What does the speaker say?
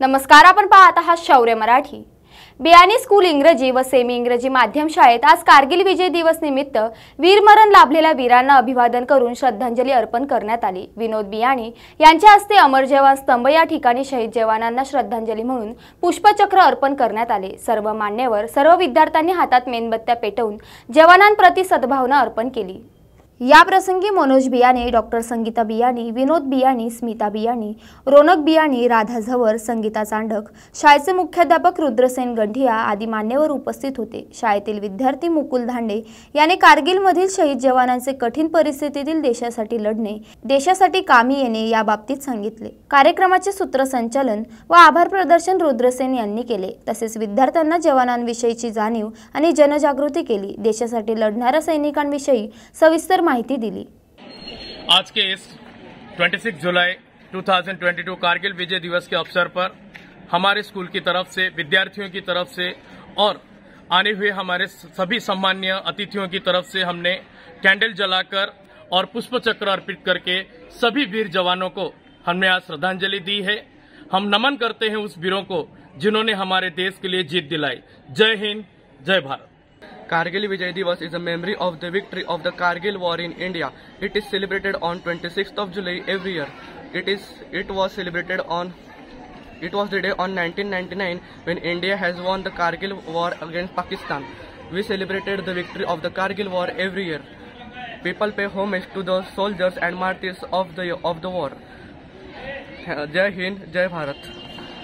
नमस्कार आपण पाहत आहात शौर्य मराठी बियाणी स्कूल इंग्रजी व सेमी इंग्रजी माध्यम शाळेत आज कारगिल विजय दिवस निमित्त वीरमरण लाभलेल्या वीरांना अभिवादन करून श्रद्धांजली अर्पण करण्यात आली विनोद बियाणी यांच्या हस्ते अमर जवान स्तंभ या ठिकाणी शहीद जवानांना श्रद्धांजली म्हणून पुष्पचक्र अर्पण करण्यात आले सर्व मान्यवर सर्व विद्यार्थ्यांनी हातात मेणबत्त्या पेटवून जवानांप्रती सद्भावना अर्पण केली याप्रसंगी मनोज बियाणे डॉक्टर संगीता बियाणी विनोद बियाणी स्मिता बियाणी रोनक बियाणी राधा झवर संगीता चांडक शाळेचे मुख्याध्यापक रुद्रसेन गंठिया आदी मान्यवर उपस्थित होते शाळेतील विद्यार्थी मुकुल धांडे याने कारगिलमधील शहीद जवानांचे कठीण परिस्थितीतील देशासाठी लढणे देशासाठी कामी येणे याबाबतीत सांगितले कार्यक्रमाचे सूत्रसंचालन व आभार प्रदर्शन रुद्रसेन यांनी केले तसेच विद्यार्थ्यांना जवानांविषयीची जाणीव आणि जनजागृती केली देशासाठी लढणाऱ्या सैनिकांविषयी सविस्तर माहिती दिली आज के इस 26 जुलाई 2022 कारगिल विजय दिवस के अवसर पर हमारे स्कूल की तरफ से विद्यार्थियों की तरफ से और आने हुए हमारे सभी सम्मान्य अतिथियों की तरफ से हमने कैंडल जलाकर और पुष्प चक्र अर्पित करके सभी वीर जवानों को हमने आज श्रद्धांजलि दी है हम नमन करते हैं उस वीरों को जिन्होंने हमारे देश के लिए जीत दिलाई जय हिंद जय Bharat Kargil Vijay Diwas is a memory of the victory of the Kargil War in India. It is celebrated on 26th of July every year. It is it was celebrated on it was the day on 1999 when India has won the Kargil War against Pakistan. We celebrated the victory of the Kargil War every year. People pay homage to the soldiers and martyrs of the of the war. Jai Hind, Jai Bharat.